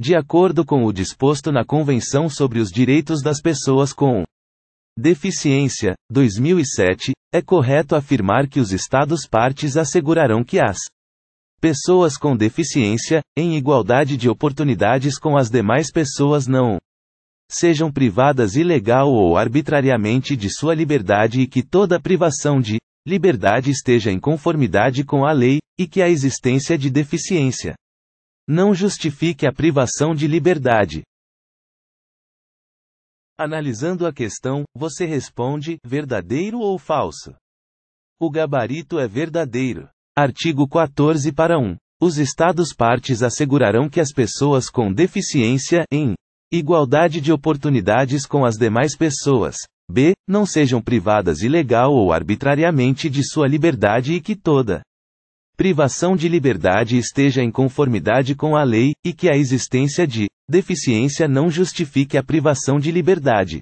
de acordo com o disposto na Convenção sobre os Direitos das Pessoas com Deficiência, 2007, é correto afirmar que os Estados partes assegurarão que as pessoas com deficiência, em igualdade de oportunidades com as demais pessoas não sejam privadas ilegal ou arbitrariamente de sua liberdade e que toda privação de liberdade esteja em conformidade com a lei, e que a existência de deficiência não justifique a privação de liberdade. Analisando a questão, você responde: verdadeiro ou falso? O gabarito é verdadeiro. Artigo 14 para 1. Os Estados partes assegurarão que as pessoas com deficiência, em igualdade de oportunidades com as demais pessoas, b. não sejam privadas ilegal ou arbitrariamente de sua liberdade e que toda privação de liberdade esteja em conformidade com a lei, e que a existência de deficiência não justifique a privação de liberdade.